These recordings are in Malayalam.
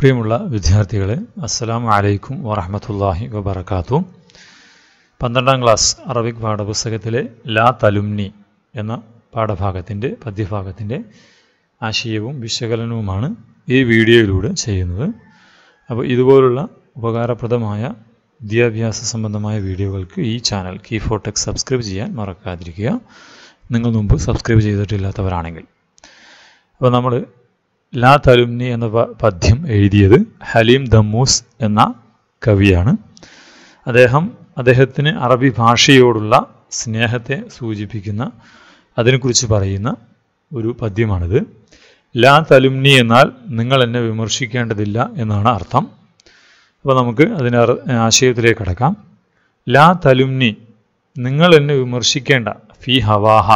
പ്രിയമുള്ള വിദ്യാർത്ഥികളെ അസ്സാം വലൈക്കും വാഹമത്തല്ലാഹി വബർക്കാത്തു പന്ത്രണ്ടാം ക്ലാസ് അറബിക് പാഠപുസ്തകത്തിലെ ലാ തലുംനി എന്ന പാഠഭാഗത്തിൻ്റെ പദ്യഭാഗത്തിൻ്റെ ആശയവും വിശകലനവുമാണ് ഈ വീഡിയോയിലൂടെ ചെയ്യുന്നത് അപ്പോൾ ഇതുപോലുള്ള ഉപകാരപ്രദമായ വിദ്യാഭ്യാസ സംബന്ധമായ വീഡിയോകൾക്ക് ഈ ചാനൽ ഫോട്ടെക് സബ്സ്ക്രൈബ് ചെയ്യാൻ മറക്കാതിരിക്കുക നിങ്ങൾ മുമ്പ് സബ്സ്ക്രൈബ് ചെയ്തിട്ടില്ലാത്തവരാണെങ്കിൽ അപ്പോൾ നമ്മൾ ലാ തലുംനി എന്ന പദ്യം എഴുതിയത് ഹലീം ദമ്മൂസ് എന്ന കവിയാണ് അദ്ദേഹം അദ്ദേഹത്തിന് അറബി ഭാഷയോടുള്ള സ്നേഹത്തെ സൂചിപ്പിക്കുന്ന അതിനെക്കുറിച്ച് പറയുന്ന ഒരു പദ്യമാണിത് ലാ തലുംനി എന്നാൽ നിങ്ങൾ എന്നെ വിമർശിക്കേണ്ടതില്ല എന്നാണ് അർത്ഥം അപ്പോൾ നമുക്ക് അതിന് ആശയത്തിലേക്ക് കടക്കാം ലാ തലുംനി നിങ്ങൾ എന്നെ വിമർശിക്കേണ്ട ഫി ഹവാഹ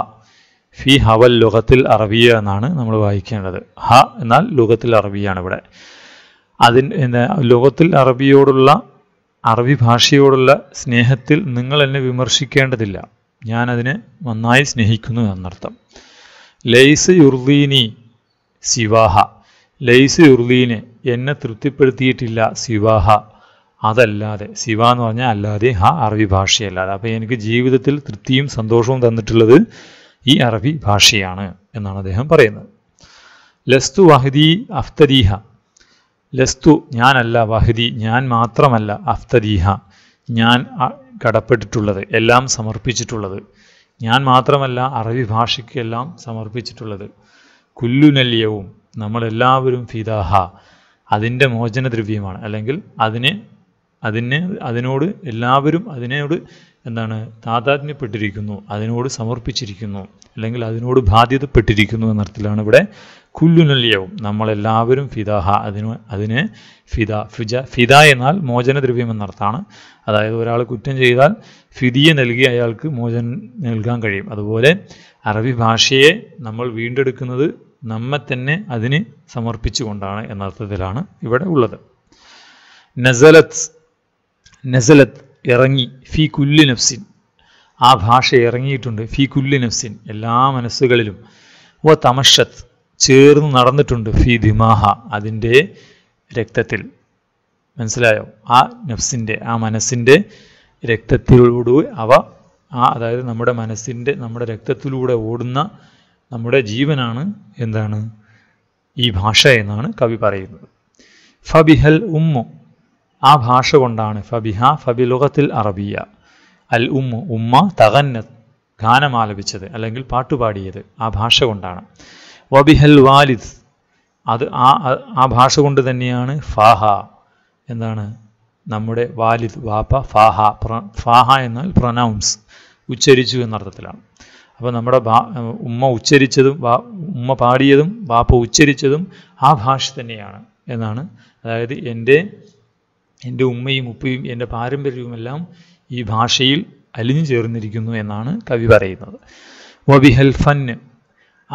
ഫി ഹവൽ ലുഹത്തിൽ അറബിയ എന്നാണ് നമ്മൾ വായിക്കേണ്ടത് ഹ എന്നാൽ ലുഹത്തിൽ അറബിയാണ് ഇവിടെ അതിന് ലുഹത്തിൽ അറബിയോടുള്ള അറബി ഭാഷയോടുള്ള സ്നേഹത്തിൽ നിങ്ങൾ എന്നെ വിമർശിക്കേണ്ടതില്ല ഞാനതിനെ നന്നായി സ്നേഹിക്കുന്നു എന്നർത്ഥം ലൈസ് യുർദീനി സിവാഹ ലൈസ് യുർദീനെ എന്നെ തൃപ്തിപ്പെടുത്തിയിട്ടില്ല സിവാഹ അതല്ലാതെ ശിവ എന്ന് പറഞ്ഞാൽ അല്ലാതെ ഹ അറബി ഭാഷയല്ലാതെ അപ്പോൾ എനിക്ക് ജീവിതത്തിൽ തൃപ്തിയും സന്തോഷവും തന്നിട്ടുള്ളത് ഈ അറബി ഭാഷയാണ് എന്നാണ് അദ്ദേഹം പറയുന്നത് ലസ്തു വഹദി അഫ്തദീഹ ലസ്തു ഞാനല്ല വഹദി ഞാൻ മാത്രമല്ല അഫ്തദീഹ ഞാൻ കടപ്പെട്ടിട്ടുള്ളത് എല്ലാം സമർപ്പിച്ചിട്ടുള്ളത് ഞാൻ മാത്രമല്ല അറബി ഭാഷയ്ക്ക് എല്ലാം സമർപ്പിച്ചിട്ടുള്ളത് കുല്ലുനല്യവും നമ്മളെല്ലാവരും ഫിദാഹ അതിൻ്റെ മോചനദ്രവ്യമാണ് അല്ലെങ്കിൽ അതിനെ അതിനെ അതിനോട് എല്ലാവരും അതിനോട് എന്താണ് താതാത്മ്യപ്പെട്ടിരിക്കുന്നു അതിനോട് സമർപ്പിച്ചിരിക്കുന്നു അല്ലെങ്കിൽ അതിനോട് ബാധ്യതപ്പെട്ടിരിക്കുന്നു എന്നർത്ഥത്തിലാണ് ഇവിടെ കുല്ലുനല്യവും നമ്മളെല്ലാവരും ഫിദാഹ അതിന് അതിന് ഫിത ഫിജ ഫിത എന്നാൽ മോചനദ്രവ്യം എന്നർത്ഥമാണ് അതായത് ഒരാൾ കുറ്റം ചെയ്താൽ ഫിതിയെ നൽകി അയാൾക്ക് മോചനം നൽകാൻ കഴിയും അതുപോലെ അറബി ഭാഷയെ നമ്മൾ വീണ്ടെടുക്കുന്നത് നമ്മെ തന്നെ അതിന് സമർപ്പിച്ചുകൊണ്ടാണ് എന്നർത്ഥത്തിലാണ് ഇവിടെ ഉള്ളത് നസലത്ത് നസലത്ത് ഇറങ്ങി ഫി കുല്ലി നഫ്സിൻ ആ ഭാഷ ഇറങ്ങിയിട്ടുണ്ട് ഫി കുല്ലി നഫ്സിൻ എല്ലാ മനസ്സുകളിലും വ തമഷത്ത് ചേർന്ന് നടന്നിട്ടുണ്ട് ഫി ദിമാഹ അതിൻ്റെ രക്തത്തിൽ മനസ്സിലായോ ആ നഫ്സിൻ്റെ ആ മനസ്സിൻ്റെ രക്തത്തിലൂടെ അവ ആ അതായത് നമ്മുടെ മനസ്സിൻ്റെ നമ്മുടെ രക്തത്തിലൂടെ ഓടുന്ന നമ്മുടെ ജീവനാണ് എന്താണ് ഈ ഭാഷ എന്നാണ് കവി പറയുന്നത് ഫബിഹൽ ഉമ്മു ആ ഭാഷ കൊണ്ടാണ് ഫബിഹ ഫബിലുഖത്തിൽ അറബിയ അൽ ഉമ്മ ഉമ്മ ഗാനം ഗാനമാലപിച്ചത് അല്ലെങ്കിൽ പാട്ടുപാടിയത് ആ ഭാഷ കൊണ്ടാണ് വബിഹൽ വാലിദ് അത് ആ ആ ഭാഷ കൊണ്ട് തന്നെയാണ് ഫാഹ എന്താണ് നമ്മുടെ വാലിദ് വാപ്പ ഫാഹ ഫാഹ എന്നാൽ പ്രൊനൗൺസ് ഉച്ചരിച്ചു എന്നർത്ഥത്തിലാണ് അപ്പോൾ നമ്മുടെ ഉമ്മ ഉച്ചരിച്ചതും ഉമ്മ പാടിയതും വാപ്പ ഉച്ചരിച്ചതും ആ ഭാഷ തന്നെയാണ് എന്നാണ് അതായത് എൻ്റെ എൻ്റെ ഉമ്മയും ഉപ്പയും എൻ്റെ പാരമ്പര്യവുമെല്ലാം ഈ ഭാഷയിൽ അലിഞ്ഞു ചേർന്നിരിക്കുന്നു എന്നാണ് കവി പറയുന്നത് വബി ഫന്ന്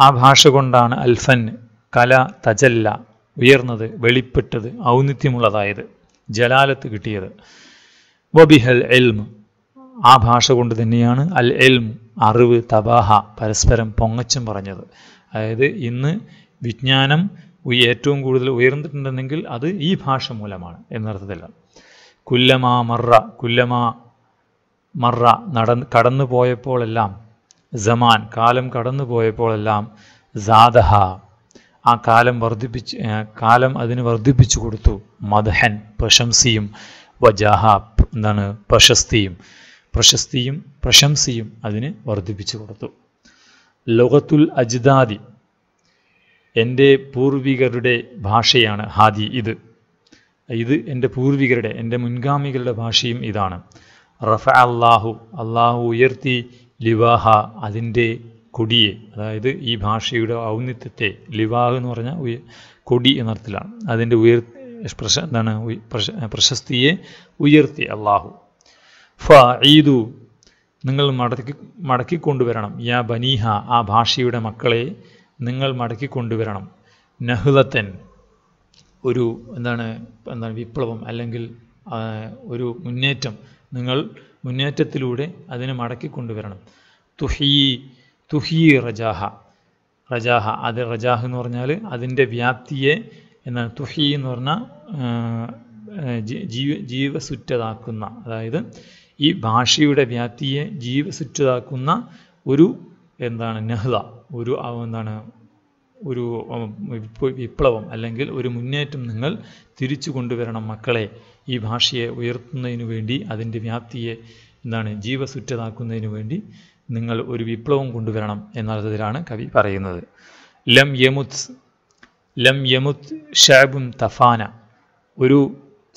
ആ ഭാഷ കൊണ്ടാണ് അൽഫൻ കല തജല്ല ഉയർന്നത് വെളിപ്പെട്ടത് ഔന്നിത്യമുള്ളതായത് ജലാലത്ത് കിട്ടിയത് വബി ഹൽ എൽമ് ആ ഭാഷ കൊണ്ട് തന്നെയാണ് അൽ എൽമ് അറിവ് തബാഹ പരസ്പരം പൊങ്ങച്ചും പറഞ്ഞത് അതായത് ഇന്ന് വിജ്ഞാനം ഏറ്റവും കൂടുതൽ ഉയർന്നിട്ടുണ്ടെന്നെങ്കിൽ അത് ഈ ഭാഷ മൂലമാണ് എന്നർത്ഥത്തിലാണ് കുല്ലമാ മറ കുല്ലമാ മറ നട കടന്നു പോയപ്പോഴെല്ലാം ജമാൻ കാലം കടന്നു പോയപ്പോഴെല്ലാം ജാദഹ ആ കാലം വർദ്ധിപ്പിച്ച് കാലം അതിന് വർദ്ധിപ്പിച്ചു കൊടുത്തു മദഹൻ പ്രശംസിയും വജാഹ എന്താണ് പ്രശസ്തിയും പ്രശസ്തിയും പ്രശംസിയും അതിന് വർദ്ധിപ്പിച്ചു കൊടുത്തു ലോകത്തുൽ അജ്ദാദി എൻ്റെ പൂർവികരുടെ ഭാഷയാണ് ഹാദി ഇത് ഇത് എൻ്റെ പൂർവികരുടെ എൻ്റെ മുൻഗാമികളുടെ ഭാഷയും ഇതാണ് റഫ അള്ളാഹു അള്ളാഹു ഉയർത്തി ലിവാഹ അതിൻ്റെ കൊടിയെ അതായത് ഈ ഭാഷയുടെ ഔന്നിത്യത്തെ ലിവാഹ് എന്ന് പറഞ്ഞാൽ കൊടി എന്നർത്ഥത്തിലാണ് അതിൻ്റെ ഉയർ പ്രശ എന്താണ് പ്രശസ്തിയെ ഉയർത്തി അള്ളാഹു ഫ ഈദു നിങ്ങൾ മടക്കി മടക്കിക്കൊണ്ടുവരണം യാ ബനീഹ ആ ഭാഷയുടെ മക്കളെ നിങ്ങൾ മടക്കിക്കൊണ്ടുവരണം നഹ്ലത്തൻ ഒരു എന്താണ് എന്താണ് വിപ്ലവം അല്ലെങ്കിൽ ഒരു മുന്നേറ്റം നിങ്ങൾ മുന്നേറ്റത്തിലൂടെ അതിനെ മടക്കി കൊണ്ടുവരണം തുഹീ തുഹി റജാഹ റജാഹ അത് റജാഹ് എന്ന് പറഞ്ഞാൽ അതിൻ്റെ വ്യാപ്തിയെ എന്നാണ് തുഹി എന്ന് പറഞ്ഞാൽ ജീവ ജീവസുറ്റതാക്കുന്ന അതായത് ഈ ഭാഷയുടെ വ്യാപ്തിയെ ജീവസുറ്റതാക്കുന്ന ഒരു എന്താണ് നെഹ്ല ഒരു എന്താണ് ഒരു വിപ്ലവം അല്ലെങ്കിൽ ഒരു മുന്നേറ്റം നിങ്ങൾ തിരിച്ചു കൊണ്ടുവരണം മക്കളെ ഈ ഭാഷയെ ഉയർത്തുന്നതിനു വേണ്ടി അതിൻ്റെ വ്യാപ്തിയെ എന്താണ് ജീവസുറ്റതാക്കുന്നതിന് വേണ്ടി നിങ്ങൾ ഒരു വിപ്ലവം കൊണ്ടുവരണം എന്നർത്ഥത്തിലാണ് കവി പറയുന്നത് ലം യമുത് ലം യമുത് ഷാബും തഫാന ഒരു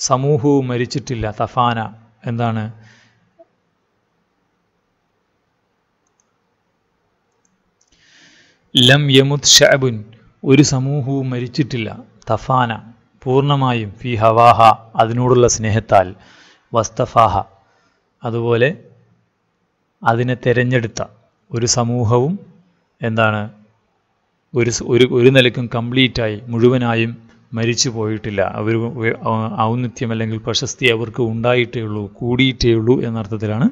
സമൂഹവും മരിച്ചിട്ടില്ല തഫാന എന്താണ് ലം യമുത് ഷഅബുൻ ഒരു സമൂഹവും മരിച്ചിട്ടില്ല തഫാന പൂർണ്ണമായും ഫി ഹവാഹ അതിനോടുള്ള സ്നേഹത്താൽ വസ്തഫാഹ അതുപോലെ അതിനെ തിരഞ്ഞെടുത്ത ഒരു സമൂഹവും എന്താണ് ഒരു ഒരു ഒരു നിലക്കും കംപ്ലീറ്റായി മുഴുവനായും മരിച്ചു പോയിട്ടില്ല അവർ ഔന്നിത്യം അല്ലെങ്കിൽ പ്രശസ്തി അവർക്ക് ഉണ്ടായിട്ടേ ഉള്ളൂ കൂടിയിട്ടേ ഉള്ളൂ എന്നർത്ഥത്തിലാണ്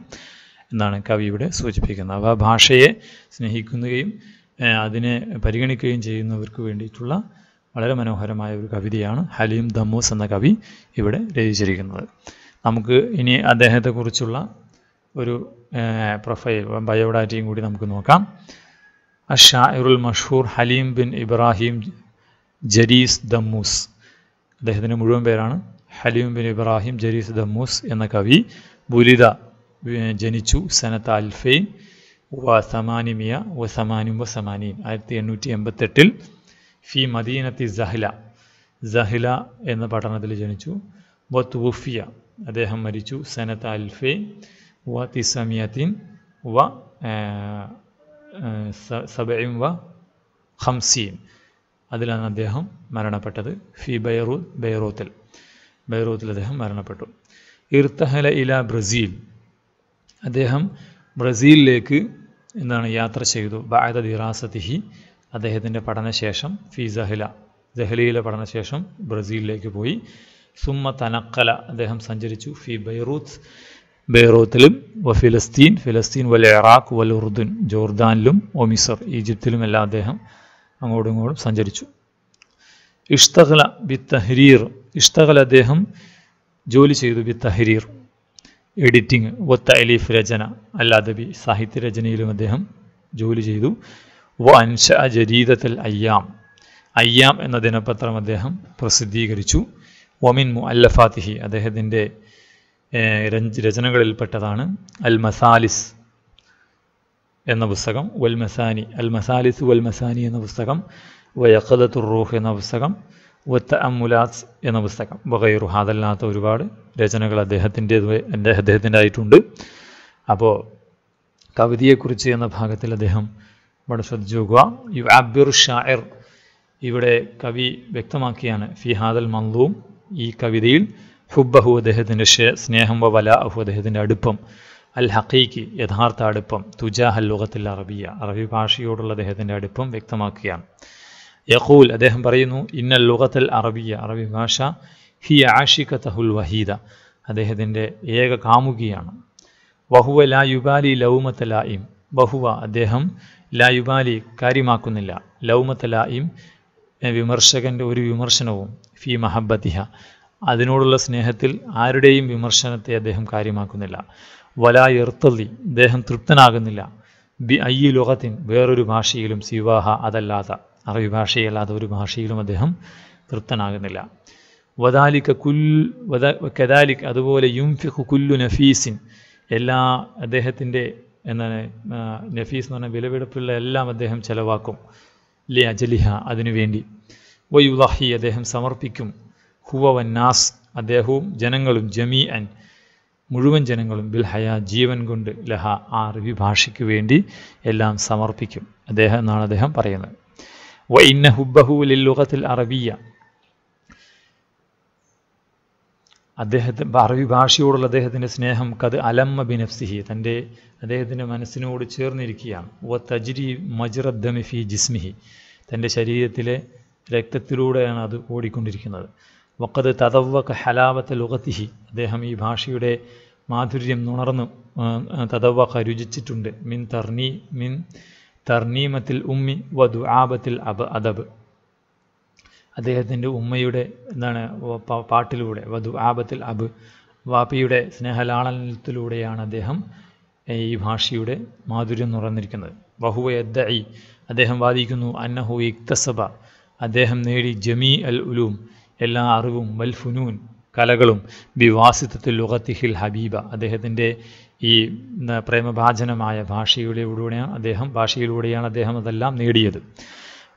എന്നാണ് കവി ഇവിടെ സൂചിപ്പിക്കുന്നത് അവ ഭാഷയെ സ്നേഹിക്കുകയും അതിനെ പരിഗണിക്കുകയും ചെയ്യുന്നവർക്ക് വേണ്ടിയിട്ടുള്ള വളരെ മനോഹരമായ ഒരു കവിതയാണ് ഹലീം ദമ്മൂസ് എന്ന കവി ഇവിടെ രചിച്ചിരിക്കുന്നത് നമുക്ക് ഇനി അദ്ദേഹത്തെക്കുറിച്ചുള്ള ഒരു പ്രൊഫൈൽ ബയോഡാറ്റയും കൂടി നമുക്ക് നോക്കാം അഷായറുൽ മഷൂർ ഹലീം ബിൻ ഇബ്രാഹിം ജരീസ് ദമ്മൂസ് അദ്ദേഹത്തിൻ്റെ മുഴുവൻ പേരാണ് ഹലീം ബിൻ ഇബ്രാഹിം ജരീസ് ദമ്മൂസ് എന്ന കവി ബുലിദ ജനിച്ചു സനത്ത് അൽഫൈൻ വസമാനിമിയ വസമാനും വസമാനീൻ ആയിരത്തി എണ്ണൂറ്റി എൺപത്തെട്ടിൽ ഫി മദീനത്തി സഹ്ല സഹ്ല എന്ന പട്ടണത്തിൽ ജനിച്ചു വത്ത് വുഫിയ അദ്ദേഹം മരിച്ചു സനത്ത് അൽഫെ വ തിസമിയത്തിൻ വ സബയും വ ഹംസീൻ അതിലാണ് അദ്ദേഹം മരണപ്പെട്ടത് ഫി ബൈറൂ ബൈറോത്തിൽ ബൈറോത്തിൽ അദ്ദേഹം മരണപ്പെട്ടു ഇർത്തഹല ഇല ബ്രസീൽ അദ്ദേഹം ബ്രസീലിലേക്ക് എന്നാണ് യാത്ര ചെയ്തു ബായത ദിറാസതിഹി അദ്ദേഹത്തിൻ്റെ പഠനശേഷം ഫി ജഹ്ല ദഹ്ലിയിലെ പഠനശേഷം ബ്രസീലിലേക്ക് പോയി സുമ്മ തനക്കല അദ്ദേഹം സഞ്ചരിച്ചു ഫി ബൈറൂത്ത് ബൈറൂത്തിലും വ ഫിലസ്തീൻ ഫിലസ്തീൻ വൽ ഇറാഖ് വൽ ഉർദുൻ ജോർദാനിലും ഒമിസർ ഈജിപ്തിലും എല്ലാം അദ്ദേഹം അങ്ങോട്ടും ഇങ്ങോട്ടും സഞ്ചരിച്ചു ഇഷ്തഖല ബി തഹരീർ ഇഷ്തഖല അദ്ദേഹം ജോലി ചെയ്തു ബി തഹരീർ എഡിറ്റിംഗ് ഒത്ത അലീഫ് രചന അല്ലാദബി സാഹിത്യരചനയിലും അദ്ദേഹം ജോലി ചെയ്തു വ അൻഷ ജരീദത്തൽ അയ്യാം അയ്യാം എന്ന ദിനപത്രം അദ്ദേഹം പ്രസിദ്ധീകരിച്ചു ഒമിൻ മു അല്ലഫാത്തിഹി അദ്ദേഹത്തിൻ്റെ രചനകളിൽപ്പെട്ടതാണ് അൽ മസാലിസ് എന്ന പുസ്തകം വൽ മസാനി അൽ മസാലിസ് വൽ മസാനി എന്ന പുസ്തകം വയഖദത്തുർ റൂഹ് എന്ന പുസ്തകം ഒത്ത അമുലാസ് എന്ന പുസ്തകം ബഹൈറു ഹാദല്ലാത്ത ഒരുപാട് രചനകൾ അദ്ദേഹത്തിൻ്റെ എൻ്റെ അദ്ദേഹത്തിൻ്റെ ആയിട്ടുണ്ട് അപ്പോൾ കവിതയെക്കുറിച്ച് എന്ന ഭാഗത്തിൽ അദ്ദേഹം ഇവിടെ ശ്രദ്ധിച്ചു യു അബ്ബിർ ഷായർ ഇവിടെ കവി വ്യക്തമാക്കിയാണ് ഫി ഹാദൽ മന്ദുവും ഈ കവിതയിൽ ഹുബ്ബഹു അദ്ദേഹത്തിൻ്റെ സ്നേഹം വ വല അഹു അദ്ദേഹത്തിൻ്റെ അടുപ്പം അൽ ഹഖീക്ക് യഥാർത്ഥ അടുപ്പം തുജാഹൽ ലോകത്തിൽ അറബിയ അറബി ഭാഷയോടുള്ള അദ്ദേഹത്തിൻ്റെ അടുപ്പം വ്യക്തമാക്കുകയാണ് യഖൂൽ അദ്ദേഹം പറയുന്നു ഇന്നൽ ലുഗത്തൽ അറബിയ അറബി ഭാഷ ഹി ആഷിക തഹുൽ വഹീദ അദ്ദേഹത്തിൻ്റെ ഏക കാമുകിയാണ് വഹുവ ലാ യുബാലി ലൗമത്ത ലായിം ബഹുവ അദ്ദേഹം ലാ യുബാലി കാര്യമാക്കുന്നില്ല ലൗമത്ത ലായിം വിമർശകൻ്റെ ഒരു വിമർശനവും ഫി മഹബത്തിഹ അതിനോടുള്ള സ്നേഹത്തിൽ ആരുടെയും വിമർശനത്തെ അദ്ദേഹം കാര്യമാക്കുന്നില്ല വലാ ഇർത്തലി അദ്ദേഹം തൃപ്തനാകുന്നില്ല ബി അയ്യി ലോകത്തിൻ വേറൊരു ഭാഷയിലും സിവാഹ അതല്ലാത്ത അറബി ഭാഷയല്ലാതെ ഒരു ഭാഷയിലും അദ്ദേഹം തൃപ്തനാകുന്നില്ല വദാലിക്ക കുൽ വദ കദാലിക് അതുപോലെ യുംഫിഖു കുല്ലു നഫീസിൻ എല്ലാ അദ്ദേഹത്തിൻ്റെ എന്താണ് നഫീസ് എന്ന് പറഞ്ഞാൽ വിലവെടുപ്പുള്ള എല്ലാം അദ്ദേഹം ചെലവാക്കും ലി അജലിഹ അതിനുവേണ്ടി വയുദാഹി അദ്ദേഹം സമർപ്പിക്കും ഹുവ വന്നാസ് അദ്ദേഹവും ജനങ്ങളും ജമീ അൻ മുഴുവൻ ജനങ്ങളും ബിൽഹയ ജീവൻ കൊണ്ട് ലഹ ആ അറിവി ഭാഷയ്ക്ക് വേണ്ടി എല്ലാം സമർപ്പിക്കും അദ്ദേഹം എന്നാണ് അദ്ദേഹം പറയുന്നത് وإن ഹുബ്ബഹു ലില്ലുഖത്തിൽ അറബിയ അദ്ദേഹത്തെ അറബി ഭാഷയോടുള്ള അദ്ദേഹത്തിൻ്റെ സ്നേഹം കത് അലമ്മ ബിനഫ്സിഹി തൻ്റെ അദ്ദേഹത്തിൻ്റെ മനസ്സിനോട് ചേർന്നിരിക്കുകയാണ് വ തജ്രി ഫി ജിസ്മിഹി തൻ്റെ ശരീരത്തിലെ രക്തത്തിലൂടെയാണ് അത് ഓടിക്കൊണ്ടിരിക്കുന്നത് വക്കത് തതവ്വക ഹലാവത്ത ലുഗത്തിഹി അദ്ദേഹം ഈ ഭാഷയുടെ മാധുര്യം നുണർന്നു തതവക്ക രുചിച്ചിട്ടുണ്ട് മിൻ തർണി മിൻ തർണീമത്തിൽ ഉമ്മി വ ദുആബത്തിൽ അബ് അദബ് അദ്ദേഹത്തിൻ്റെ ഉമ്മയുടെ എന്താണ് പാട്ടിലൂടെ വധു ആപത്തിൽ അബ് വാപ്പിയുടെ സ്നേഹലാളനത്തിലൂടെയാണ് അദ്ദേഹം ഈ ഭാഷയുടെ മാധുര്യം നിറഞ്ഞിരിക്കുന്നത് വഹുവ എദ്ദഇ അദ്ദേഹം വാദിക്കുന്നു അന്നഹു ഇക്തസബ അദ്ദേഹം നേടി ജമീ അൽ ഉലൂം എല്ലാ അറിവും വൽ ഫുനൂൻ കലകളും വിവാസിത്വത്തിൽ ലുഹത്തിഹിൽ ഹബീബ അദ്ദേഹത്തിൻ്റെ ഈ പ്രേമഭാചനമായ ഭാഷയിലൂടെയാണ് അദ്ദേഹം ഭാഷയിലൂടെയാണ് അദ്ദേഹം അതെല്ലാം നേടിയത്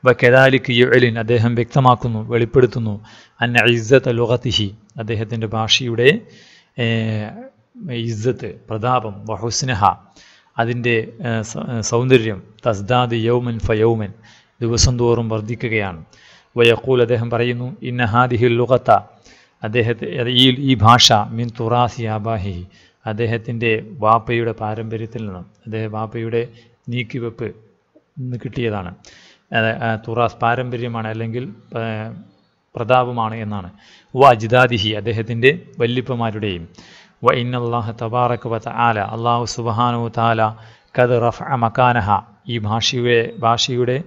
വക്കെദാലിക്ക് യുഴലിൻ അദ്ദേഹം വ്യക്തമാക്കുന്നു വെളിപ്പെടുത്തുന്നു അന്ന ഇസ്സത്ത് ലുഹത്തിഹി അദ്ദേഹത്തിൻ്റെ ഭാഷയുടെ ഇസ്സത്ത് പ്രതാപം വഹുസ്നഹ അതിൻ്റെ സൗന്ദര്യം തസ്ദാദ് യൗമൻ ഫയൗമൻ ദിവസം തോറും വർദ്ധിക്കുകയാണ് വയക്കൂൽ അദ്ദേഹം പറയുന്നു ഇന്ന ഹാദിഹിൽ ലുഹത്ത അദ്ദേഹത്തെ ഈ ഈ ഭാഷ മിൻ തുറാസി ആബാഹി അദ്ദേഹത്തിൻ്റെ വാപ്പയുടെ പാരമ്പര്യത്തിൽ നിന്നും അദ്ദേഹം വാപ്പയുടെ നീക്കിവെപ്പ് നിന്ന് കിട്ടിയതാണ് തുറാസ് പാരമ്പര്യമാണ് അല്ലെങ്കിൽ പ്രതാപമാണ് എന്നാണ് വ അജിദാദിഹി അദ്ദേഹത്തിൻ്റെ വല്യപ്പമാരുടെയും വ ഇന്നല്ലാഹ തബാറക് വ ആല അള്ളാഹു സുബാനു താല കത് റഫ് മക്കാനഹ ഈ ഭാഷയുടെ ഭാഷയുടെ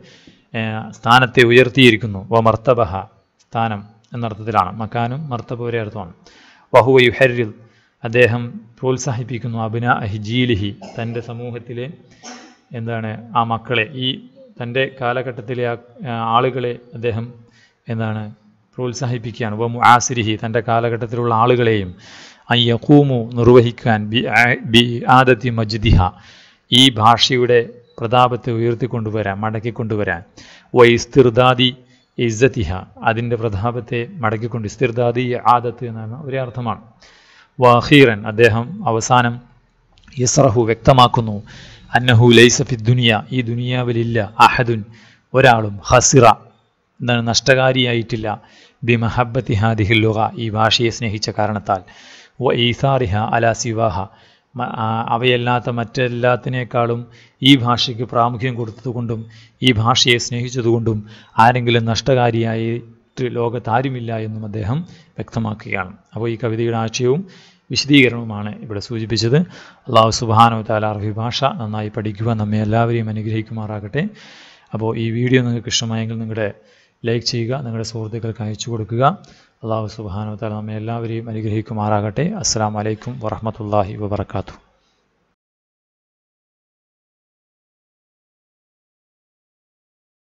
സ്ഥാനത്തെ ഉയർത്തിയിരിക്കുന്നു വ മർത്തബഹ സ്ഥാനം എന്നർത്ഥത്തിലാണ് മക്കാനും മർത്തബ് അർത്ഥമാണ് വഹുവ യുഹരിൽ അദ്ദേഹം പ്രോത്സാഹിപ്പിക്കുന്നു അബിന അഹിജീലിഹി തൻ്റെ സമൂഹത്തിലെ എന്താണ് ആ മക്കളെ ഈ തൻ്റെ കാലഘട്ടത്തിലെ ആ ആളുകളെ അദ്ദേഹം എന്താണ് പ്രോത്സാഹിപ്പിക്കുകയാണ് വ ആസിരിഹി തൻ്റെ കാലഘട്ടത്തിലുള്ള ആളുകളെയും അയ്യക്കൂമു നിർവഹിക്കാൻ ബി ബി ആദത്തി മജ്ദിഹ ഈ ഭാഷയുടെ പ്രതാപത്തെ ഉയർത്തിക്കൊണ്ടുവരാൻ മടക്കിക്കൊണ്ടുവരാൻ വൈസ്തിർദാദി ഇസ്സത്തിഹ അതിൻ്റെ പ്രതാപത്തെ മടക്കിക്കൊണ്ട് ഇസ്തിർദാദി ആദത്ത് എന്നാണ് ഒരേ അർത്ഥമാണ് വാഹീറൻ അദ്ദേഹം അവസാനം ഇസ്രഹു വ്യക്തമാക്കുന്നു അന്നഹു ലൈസഫി ദുനിയ ഈ ദുനിയാവിലില്ല അഹദുൻ ഒരാളും ഹസിറ എന്താണ് നഷ്ടകാരിയായിട്ടില്ല ബിമഹബത്തി ഹാദിഹില്ലുക ഈ ഭാഷയെ സ്നേഹിച്ച കാരണത്താൽ വ ഈസാറിഹ അല സിവാഹ അവയല്ലാത്ത മറ്റെല്ലാത്തിനേക്കാളും ഈ ഭാഷയ്ക്ക് പ്രാമുഖ്യം കൊടുത്തതുകൊണ്ടും ഈ ഭാഷയെ സ്നേഹിച്ചതുകൊണ്ടും ആരെങ്കിലും നഷ്ടകാരിയായിട്ട് ലോകത്താരുമില്ല എന്നും അദ്ദേഹം വ്യക്തമാക്കുകയാണ് അപ്പോൾ ഈ കവിതയുടെ ആശയവും വിശദീകരണവുമാണ് ഇവിടെ സൂചിപ്പിച്ചത് അള്ളാഹു സുബാനോ താല അറബി ഭാഷ നന്നായി പഠിക്കുക നമ്മെ എല്ലാവരെയും അനുഗ്രഹിക്കുമാറാകട്ടെ അപ്പോൾ ഈ വീഡിയോ നിങ്ങൾക്ക് ഇഷ്ടമായെങ്കിൽ നിങ്ങളുടെ ലൈക്ക് ചെയ്യുക നിങ്ങളുടെ സുഹൃത്തുക്കൾക്ക് അയച്ചു കൊടുക്കുക അള്ളാഹു സുബാനു തല നമ്മെ എല്ലാവരെയും അനുഗ്രഹിക്കുമാറാകട്ടെ അസ്സാം വലൈക്കും വറഹമത്തല്ലാഹി വബർക്കാത്തു